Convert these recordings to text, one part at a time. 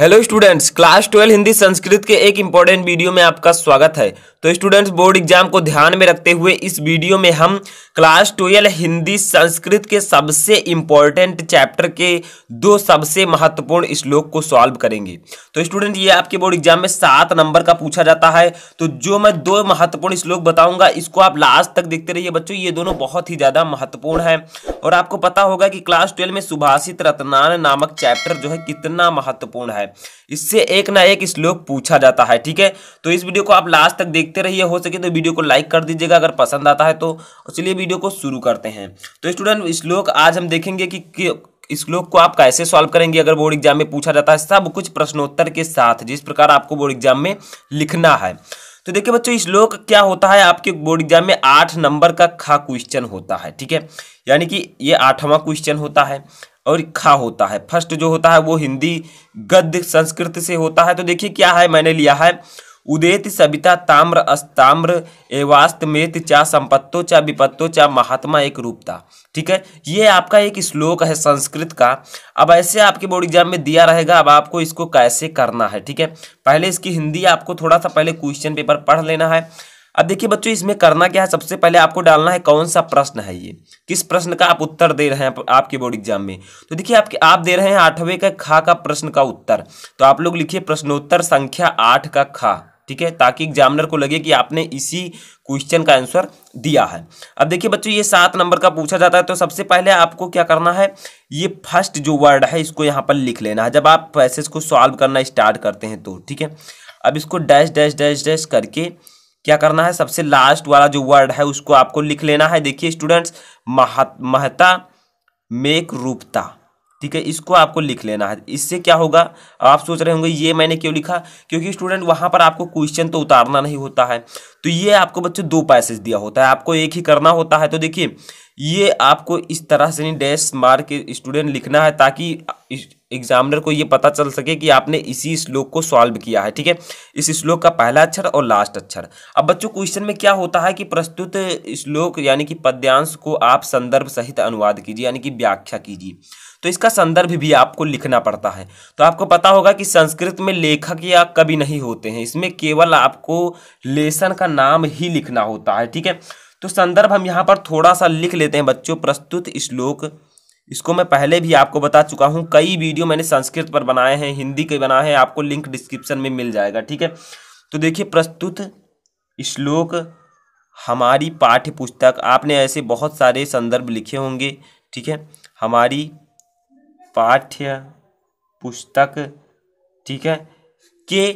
hello students class twelve Hindi Sanskrit के एक important video में आपका स्वागत है तो स्टूडेंट्स बोर्ड एग्जाम को ध्यान में रखते हुए इस वीडियो में हम क्लास ट्वेल्व हिंदी संस्कृत के सबसे इम्पॉर्टेंट चैप्टर के दो सबसे महत्वपूर्ण श्लोक को सॉल्व करेंगे तो स्टूडेंट ये आपके बोर्ड एग्जाम में सात नंबर का पूछा जाता है तो जो मैं दो महत्वपूर्ण श्लोक बताऊंगा इसको आप लास्ट तक देखते रहिए बच्चों ये दोनों बहुत ही ज़्यादा महत्वपूर्ण है और आपको पता होगा कि क्लास ट्वेल्व में सुभाषित रत्नान नामक चैप्टर जो है कितना महत्वपूर्ण है है इससे एक ना एक श्लोक पूछा जाता है ठीक है तो इस वीडियो को आप लास्ट तक देखते रहिए हो सके तो वीडियो को लाइक कर दीजिएगा अगर पसंद आता है तो चलिए वीडियो को शुरू करते हैं तो स्टूडेंट श्लोक आज हम देखेंगे कि, कि श्लोक को आप कैसे सॉल्व करेंगे अगर बोर्ड एग्जाम में पूछा जाता है सब कुछ प्रश्नोत्तर के साथ जिस प्रकार आपको बोर्ड एग्जाम में लिखना है तो देखिए बच्चों इस श्लोक क्या होता है आपके बोर्ड एग्जाम में आठ नंबर का खा क्वेश्चन होता है ठीक है यानी कि ये आठवां क्वेश्चन होता है और खा होता है फर्स्ट जो होता है वो हिंदी गद्य संस्कृत से होता है तो देखिए क्या है मैंने लिया है उदेत सविता ताम्र अस्ताम्र एवास्तमेत चा संपत्तो चा विपत्तो चा महात्मा एक रूपता ठीक है ये आपका एक श्लोक है संस्कृत का अब ऐसे आपके बोर्ड एग्जाम में दिया रहेगा अब आपको इसको कैसे करना है ठीक है पहले इसकी हिंदी आपको थोड़ा सा पहले क्वेश्चन पेपर पढ़ लेना है अब देखिए बच्चों इसमें करना क्या है सबसे पहले आपको डालना है कौन सा प्रश्न है ये किस प्रश्न का आप उत्तर दे रहे हैं आपके बोर्ड एग्जाम में तो देखिए आपके आप दे रहे हैं आठवें का खा का प्रश्न का उत्तर तो आप लोग लिखिए प्रश्नोत्तर संख्या आठ का खा ठीक है ताकि एग्जामिनर को लगे कि आपने इसी क्वेश्चन का आंसर दिया है अब देखिए बच्चों ये सात नंबर का पूछा जाता है तो सबसे पहले आपको क्या करना है ये फर्स्ट जो वर्ड है इसको यहाँ पर लिख लेना है जब आप पैसेज को सॉल्व करना स्टार्ट करते हैं तो ठीक है अब इसको डैश डैश डैश डैश करके क्या करना है सबसे लास्ट वाला जो वर्ड है उसको आपको लिख लेना है देखिए स्टूडेंट्स महता मेक रूपता ठीक है इसको आपको लिख लेना है इससे क्या होगा आप सोच रहे होंगे ये मैंने क्यों लिखा क्योंकि स्टूडेंट वहां पर आपको क्वेश्चन तो उतारना नहीं होता है तो ये आपको बच्चे दो पैसेज दिया होता है आपको एक ही करना होता है तो देखिए ये आपको इस तरह से नहीं डैश मार के स्टूडेंट लिखना है ताकि एग्जामिनर को ये पता चल सके कि आपने इसी श्लोक को सॉल्व किया है ठीक है इस श्लोक का पहला अक्षर और लास्ट अक्षर अब बच्चों क्वेश्चन में क्या होता है कि प्रस्तुत श्लोक यानी कि पद्यांश को आप संदर्भ सहित अनुवाद कीजिए यानी कि व्याख्या कीजिए तो इसका संदर्भ भी आपको लिखना पड़ता है तो आपको पता होगा कि संस्कृत में लेखक या कवि नहीं होते हैं इसमें केवल आपको लेसन का नाम ही लिखना होता है ठीक है तो संदर्भ हम यहाँ पर थोड़ा सा लिख लेते हैं बच्चों प्रस्तुत श्लोक इसको मैं पहले भी आपको बता चुका हूँ कई वीडियो मैंने संस्कृत पर बनाए हैं हिंदी के बनाए हैं आपको लिंक डिस्क्रिप्शन में मिल जाएगा ठीक है तो देखिए प्रस्तुत श्लोक हमारी पाठ्य पुस्तक आपने ऐसे बहुत सारे संदर्भ लिखे होंगे ठीक है हमारी पाठ्य पुस्तक ठीक है के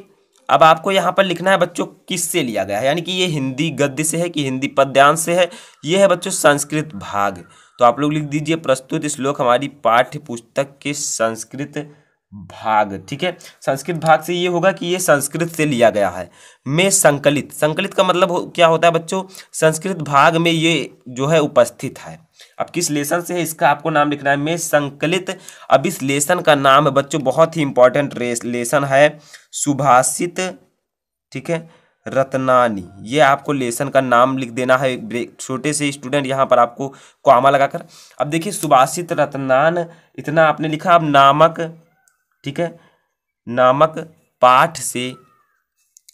अब आपको यहाँ पर लिखना है बच्चों किस से लिया गया है यानी कि ये हिंदी गद्य से है कि हिंदी पद्यांश से है ये है बच्चों संस्कृत भाग तो आप लोग लिख दीजिए प्रस्तुत श्लोक हमारी पाठ्य पुस्तक के संस्कृत भाग ठीक है संस्कृत भाग से ये होगा कि ये संस्कृत से लिया गया है में संकलित संकलित का मतलब हो, क्या होता है बच्चों संस्कृत भाग में ये जो है उपस्थित है अब किस लेसन से है इसका आपको नाम लिखना है में संकलित अब इस लेसन का नाम है बच्चों बहुत ही इंपॉर्टेंट लेसन है सुभाषित ठीक है रत्नानी ये आपको लेसन का नाम लिख देना है एक छोटे से स्टूडेंट यहाँ पर आपको कॉमा लगाकर अब देखिए सुभाषित रत्नान इतना आपने लिखा अब नामक ठीक है नामक पाठ से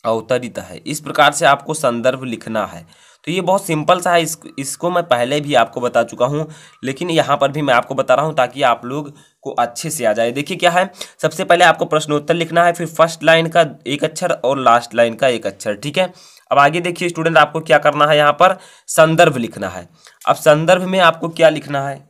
अवतरित है इस प्रकार से आपको संदर्भ लिखना है तो ये बहुत सिंपल सा है इस, इसको मैं पहले भी आपको बता चुका हूँ लेकिन यहाँ पर भी मैं आपको बता रहा हूँ ताकि आप लोग को अच्छे से आ जाए देखिए क्या है सबसे पहले आपको प्रश्नोत्तर लिखना है फिर फर्स्ट लाइन का एक अक्षर और लास्ट लाइन का एक अक्षर ठीक है अब आगे देखिए स्टूडेंट आपको क्या करना है यहाँ पर संदर्भ लिखना है अब संदर्भ में आपको क्या लिखना है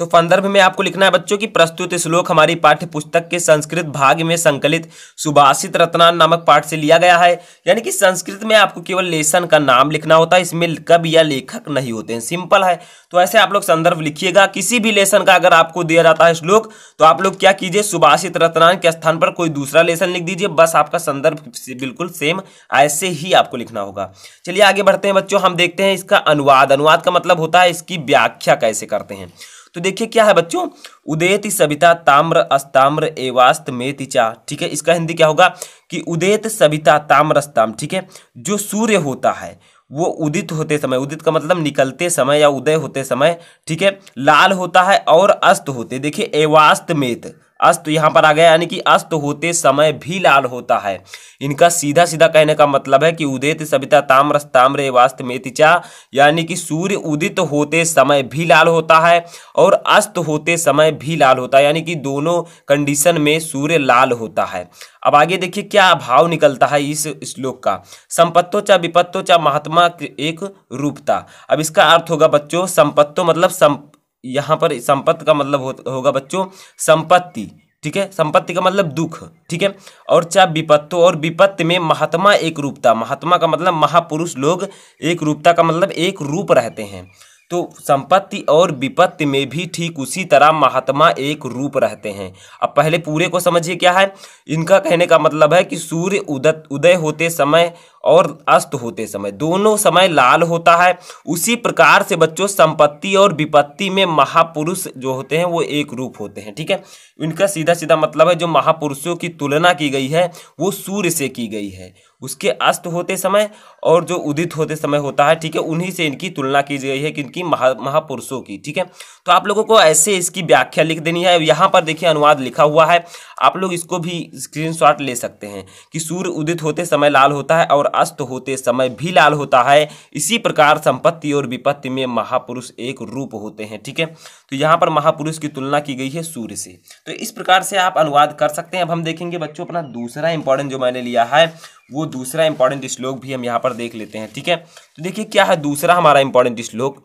तो संदर्भ में आपको लिखना है बच्चों की प्रस्तुत श्लोक हमारी पाठ्य पुस्तक के संस्कृत भाग में संकलित सुभाषित रत्नान नामक पाठ से लिया गया है यानी कि संस्कृत में आपको केवल लेसन का नाम लिखना होता है इसमें कब या लेखक नहीं होते हैं सिंपल है तो ऐसे आप लोग संदर्भ लिखिएगा किसी भी लेसन का अगर आपको दिया जाता है श्लोक तो आप लोग क्या कीजिए सुभाषित रत्नान के स्थान पर कोई दूसरा लेसन लिख दीजिए बस आपका संदर्भ बिल्कुल सेम ऐसे ही आपको लिखना होगा चलिए आगे बढ़ते हैं बच्चों हम देखते हैं इसका अनुवाद अनुवाद का मतलब होता है इसकी व्याख्या कैसे करते हैं तो देखिए क्या है बच्चों उदेत सविता ताम्र अस्ताम्र एवास्त मेतिचा ठीक है इसका हिंदी क्या होगा कि उदेत सविता ताम्र अस्ताम्र ठीक है जो सूर्य होता है वो उदित होते समय उदित का मतलब निकलते समय या उदय होते समय ठीक है लाल होता है और अस्त होते देखिए एवास्त मेत अस्त यहाँ पर आ गया यानी कि अस्त होते समय भी लाल होता है इनका सीधा सीधा कहने का मतलब है कि उदित सविता ताम्रस ताम्र वास्त मेतिचा यानी कि सूर्य उदित होते समय भी लाल होता है और अस्त होते समय भी लाल होता है यानी कि दोनों कंडीशन में सूर्य लाल होता है अब आगे देखिए क्या भाव निकलता है इस श्लोक का संपत्तों चा विपत्तों चा महात्मा एक रूपता अब इसका अर्थ होगा बच्चों संपत्तों मतलब संप यहाँ पर संपत्ति का मतलब हो, होगा बच्चों संपत्ति ठीक है संपत्ति का मतलब दुख ठीक है और चाह विपत्तो और विपत्ति में महात्मा एक रूपता महात्मा का मतलब महापुरुष लोग एक रूपता का मतलब एक रूप रहते हैं तो संपत्ति और विपत्ति में भी ठीक उसी तरह महात्मा एक रूप रहते हैं अब पहले पूरे को समझिए क्या है इनका कहने का मतलब है कि सूर्य उदत उदय होते समय और अस्त होते समय दोनों समय लाल होता है उसी प्रकार से बच्चों संपत्ति और विपत्ति में महापुरुष जो होते हैं वो एक रूप होते हैं ठीक है इनका सीधा सीधा मतलब है जो महापुरुषों की तुलना की गई है वो सूर्य से की गई है उसके अस्त होते समय और जो उदित होते समय होता है ठीक है उन्हीं से इनकी तुलना की गई है कि इनकी महा महापुरुषों की ठीक है तो आप लोगों को ऐसे इसकी व्याख्या लिख देनी है यहाँ पर देखिए अनुवाद लिखा हुआ है आप लोग इसको भी स्क्रीनशॉट ले सकते हैं कि सूर्य उदित होते समय लाल होता है और अस्त होते समय भी लाल होता है इसी प्रकार संपत्ति और विपत्ति में महापुरुष एक रूप होते हैं ठीक है तो यहाँ पर महापुरुष की तुलना की गई है सूर्य से तो इस प्रकार से आप अनुवाद कर सकते हैं अब हम देखेंगे बच्चों अपना दूसरा इंपॉर्टेंट जो मैंने लिया है वो दूसरा इंपॉर्टेंट श्लोक भी हम यहाँ पर देख लेते हैं ठीक है तो देखिए क्या है दूसरा हमारा इंपॉर्टेंट श्लोक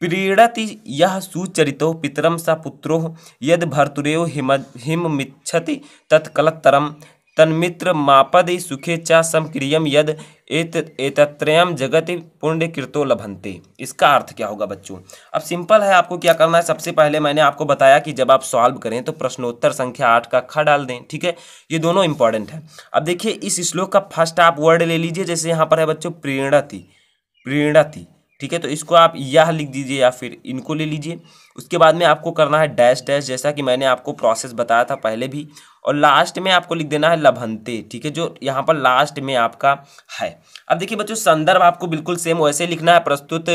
प्रीड़ति यह सुचरितो पितरम सा पुत्रो यद भर्तुरेव हिम हिम मिच्छति तत्कलतरम तन्मित्र मापदि सुखे चा समक्रियम यद एत एतत्रयम जगति पुण्य कृतो लभंते इसका अर्थ क्या होगा बच्चों अब सिंपल है आपको क्या करना है सबसे पहले मैंने आपको बताया कि जब आप सॉल्व करें तो प्रश्नोत्तर संख्या आठ का ख डाल दें ठीक है ये दोनों इंपॉर्टेंट है अब देखिए इस श्लोक का फर्स्ट आप वर्ड ले लीजिए जैसे यहाँ पर है बच्चों प्रेरणा थी प्रेरणा थी ठीक है तो इसको आप यह लिख दीजिए या फिर इनको ले लीजिए उसके बाद में आपको करना है डैश डैश जैसा कि मैंने आपको प्रोसेस बताया था पहले भी और लास्ट में आपको लिख देना है लभनते ठीक है जो यहाँ पर लास्ट में आपका है अब देखिए बच्चों संदर्भ आपको बिल्कुल सेम वैसे लिखना है प्रस्तुत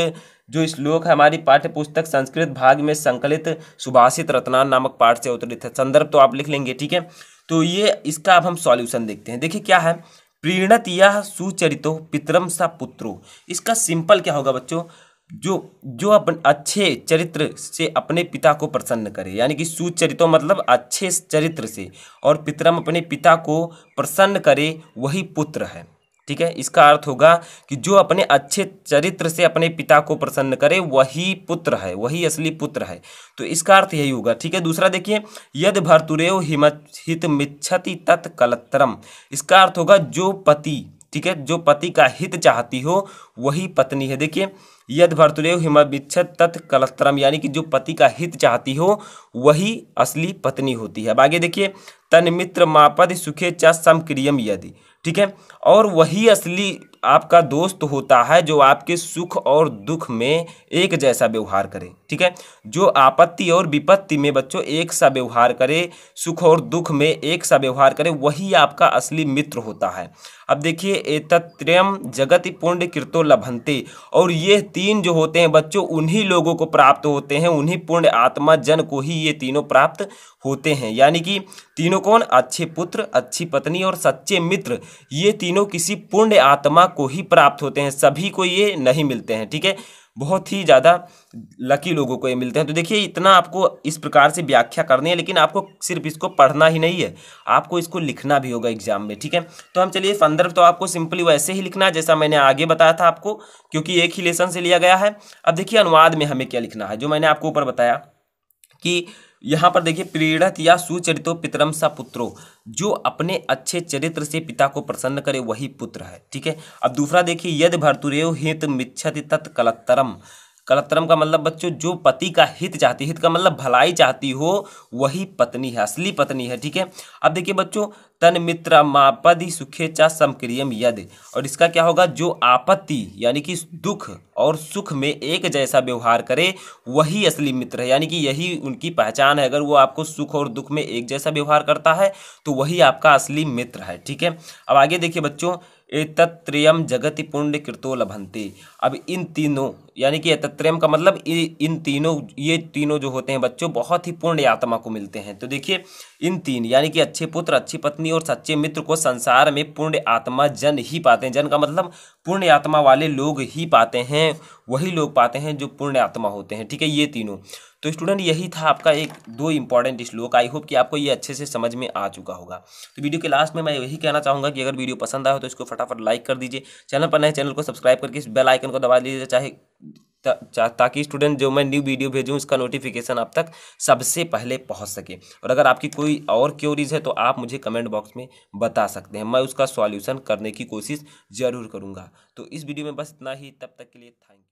जो श्लोक है हमारी पाठ्य पुस्तक संस्कृत भाग में संकलित सुभाषित रत्नान नामक पाठ से अवतरित है संदर्भ तो आप लिख लेंगे ठीक है तो ये इसका अब हम सॉल्यूशन देखते हैं देखिए क्या है प्रीणत यह सुचरितो पितरम सा पुत्रो इसका सिंपल क्या होगा बच्चों जो जो अपन अच्छे चरित्र से अपने पिता को प्रसन्न करे यानी कि सुचरितो मतलब अच्छे चरित्र से और पितरम अपने पिता को प्रसन्न करे वही पुत्र है ठीक है इसका अर्थ होगा कि जो अपने अच्छे चरित्र से अपने पिता को प्रसन्न करे वही पुत्र है वही असली पुत्र है तो इसका अर्थ यही होगा ठीक है दूसरा देखिए यद भर्तुरेव हिम हित मिच्छति तत्कलत्रम इसका अर्थ होगा जो पति ठीक है जो पति का हित चाहती हो वही पत्नी है देखिए यद भर्तुरेव हिमिच्छत तत्कलत्रम यानी कि जो पति का हित चाहती हो वही असली पत्नी होती है अब आगे देखिए तन मित्र मापद सुखे च समक्रियम यदि ठीक है और वही असली आपका दोस्त होता है जो आपके सुख और दुख में एक जैसा व्यवहार करे ठीक है जो आपत्ति और विपत्ति में बच्चों एक सा व्यवहार करे सुख और दुख में एक सा व्यवहार करे वही आपका असली मित्र होता है अब देखिए एतत्रयम जगत पुण्य कृतो लभंते और ये तीन जो होते हैं बच्चों उन्हीं लोगों को प्राप्त होते हैं उन्हीं पुण्य आत्मा जन को ही ये तीनों प्राप्त होते हैं यानी कि तीनों कौन अच्छे पुत्र अच्छी पत्नी और सच्चे मित्र ये तीनों किसी पूर्ण आत्मा को ही प्राप्त होते हैं सभी को ये नहीं मिलते हैं ठीक है बहुत ही ज़्यादा लकी लोगों को ये मिलते हैं तो देखिए इतना आपको इस प्रकार से व्याख्या करनी है लेकिन आपको सिर्फ इसको पढ़ना ही नहीं है आपको इसको लिखना भी होगा एग्जाम में ठीक है तो हम चलिए संदर्भ तो आपको सिंपली वैसे ही लिखना है जैसा मैंने आगे बताया था आपको क्योंकि एक ही लेसन से लिया गया है अब देखिए अनुवाद में हमें क्या लिखना है जो मैंने आपको ऊपर बताया कि यहाँ पर देखिए प्रेरित या सुचरितो पितरम सा पुत्रो जो अपने अच्छे चरित्र से पिता को प्रसन्न करे वही पुत्र है ठीक है अब दूसरा देखिए यद भर्तुरेव हित मिच्छति तत्कलतरम कलत्रम का मतलब बच्चों जो पति का हित चाहती हित का मतलब भलाई चाहती हो वही पत्नी है असली पत्नी है ठीक है अब देखिए बच्चों तन मित्र मापदि चा समक्रियम यद और इसका क्या होगा जो आपत्ति यानी कि दुख और सुख में एक जैसा व्यवहार करे वही असली मित्र है यानी कि यही उनकी पहचान है अगर वो आपको सुख और दुख में एक जैसा व्यवहार करता है तो वही आपका असली मित्र है ठीक है अब आगे देखिए बच्चों तत्म जगति पुण्य कृतो लभंते अब इन तीनों यानी कि एतत्रयम का मतलब इन तीनों ये तीनों जो होते हैं बच्चों बहुत ही पूर्ण आत्मा को मिलते हैं तो देखिए इन तीन यानी कि अच्छे पुत्र अच्छी पत्नी और सच्चे मित्र को संसार में पूर्ण आत्मा जन ही पाते हैं जन का मतलब पूर्ण आत्मा वाले लोग ही पाते हैं वही लोग पाते हैं जो पूर्ण आत्मा होते हैं ठीक है ये तीनों तो स्टूडेंट यही था आपका एक दो इंपॉर्टेंट श्लोक आई होप कि आपको ये अच्छे से समझ में आ चुका होगा तो वीडियो के लास्ट में मैं यही कहना चाहूँगा कि अगर वीडियो पसंद आए तो इसको फटाफट लाइक कर दीजिए चैनल पर नए चैनल को सब्सक्राइब करके इस बेल आइकन को दबा दीजिए चाहे ताकि स्टूडेंट जो मैं न्यू वीडियो भेजूँ उसका नोटिफिकेशन आप तक सबसे पहले पहुंच सके और अगर आपकी कोई और क्योरीज है तो आप मुझे कमेंट बॉक्स में बता सकते हैं मैं उसका सॉल्यूशन करने की कोशिश ज़रूर करूंगा तो इस वीडियो में बस इतना ही तब तक के लिए थैंक